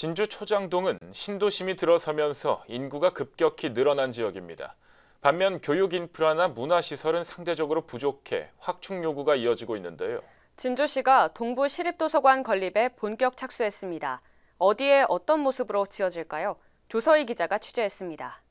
진주 초장동은 신도심이 들어서면서 인구가 급격히 늘어난 지역입니다. 반면 교육 인프라나 문화시설은 상대적으로 부족해 확충 요구가 이어지고 있는데요. 진주시가 동부 시립도서관 건립에 본격 착수했습니다. 어디에 어떤 모습으로 지어질까요? 조서희 기자가 취재했습니다.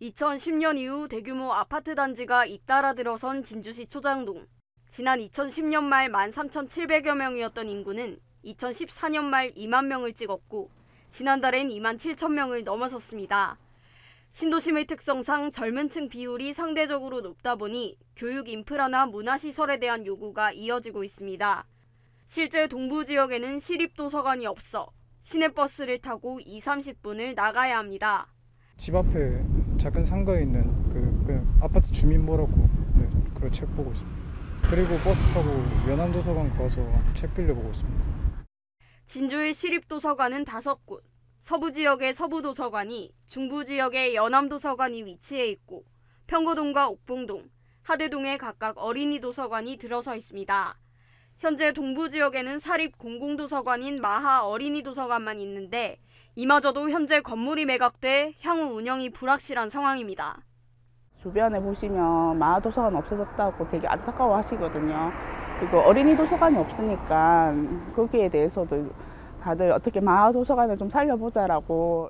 2010년 이후 대규모 아파트 단지가 잇따라 들어선 진주시 초장동. 지난 2010년 말 13,700여 명이었던 인구는 2014년 말 2만 명을 찍었고 지난달엔 2만 7천 명을 넘어섰습니다. 신도심의 특성상 젊은 층 비율이 상대적으로 높다 보니 교육 인프라나 문화시설에 대한 요구가 이어지고 있습니다. 실제 동부 지역에는 시립도서관이 없어 시내버스를 타고 2, 30분을 나가야 합니다. 집 앞에 작은 상가에 있는 그, 그 아파트 주민모라고 네, 그런 책 보고 있습니다. 그리고 버스 타고 연안도서관 가서 책 빌려보고 있습니다. 진주의 시립도서관은 다섯 곳, 서부 지역의 서부도서관이, 중부 지역의 연암도서관이 위치해 있고, 평고동과 옥봉동, 하대동에 각각 어린이 도서관이 들어서 있습니다. 현재 동부 지역에는 사립 공공도서관인 마하 어린이 도서관만 있는데, 이마저도 현재 건물이 매각돼 향후 운영이 불확실한 상황입니다. 주변에 보시면 마하도서관 없어졌다고 되게 안타까워 하시거든요. 그리고 어린이 도서관이 없으니까 거기에 대해서도 다들 어떻게 마을 도서관을 좀 살려보자라고.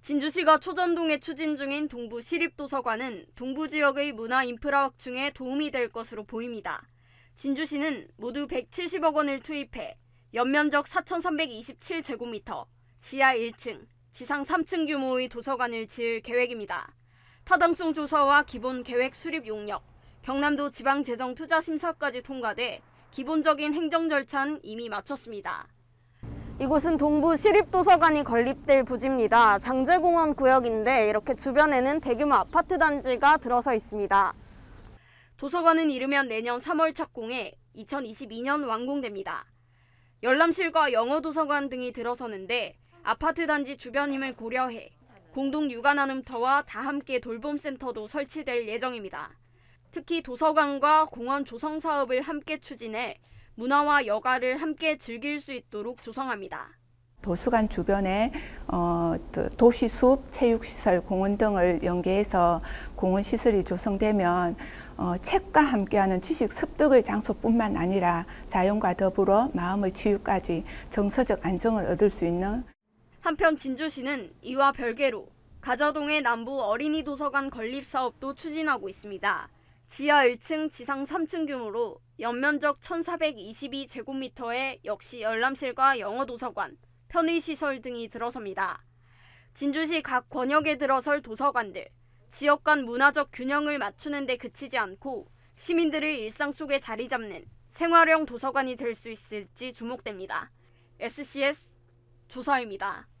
진주시가 초전동에 추진 중인 동부 시립도서관은 동부 지역의 문화 인프라 확충에 도움이 될 것으로 보입니다. 진주시는 모두 170억 원을 투입해 연면적 4,327제곱미터, 지하 1층, 지상 3층 규모의 도서관을 지을 계획입니다. 타당성 조사와 기본 계획 수립 용역, 경남도 지방재정투자심사까지 통과돼 기본적인 행정 절차는 이미 마쳤습니다. 이곳은 동부 시립도서관이 건립될 부지입니다. 장재공원 구역인데 이렇게 주변에는 대규모 아파트 단지가 들어서 있습니다. 도서관은 이르면 내년 3월 착공해 2022년 완공됩니다. 열람실과 영어도서관 등이 들어서는데 아파트 단지 주변임을 고려해 공동 육아 나눔터와 다 함께 돌봄센터도 설치될 예정입니다. 특히 도서관과 공원 조성 사업을 함께 추진해 문화와 여가를 함께 즐길 수 있도록 조성합니다. 도서관 주변에 어, 도시 숲, 체육시설, 공원 등을 연계해서 공원 시설이 조성되면 어, 책과 함께하는 지식 습득의 장소뿐만 아니라 자연과 더불어 마음의 치유까지 정서적 안정을 얻을 수 있는 한편 진주시는 이와 별개로 가자동의 남부 어린이 도서관 건립 사업도 추진하고 있습니다. 지하 1층, 지상 3층 규모로 연면적 1 4 2 2제곱미터에 역시 열람실과 영어도서관, 편의시설 등이 들어섭니다. 진주시 각 권역에 들어설 도서관들, 지역 간 문화적 균형을 맞추는 데 그치지 않고 시민들을 일상 속에 자리 잡는 생활형 도서관이 될 수 있을지 주목됩니다. SCS 조사입니다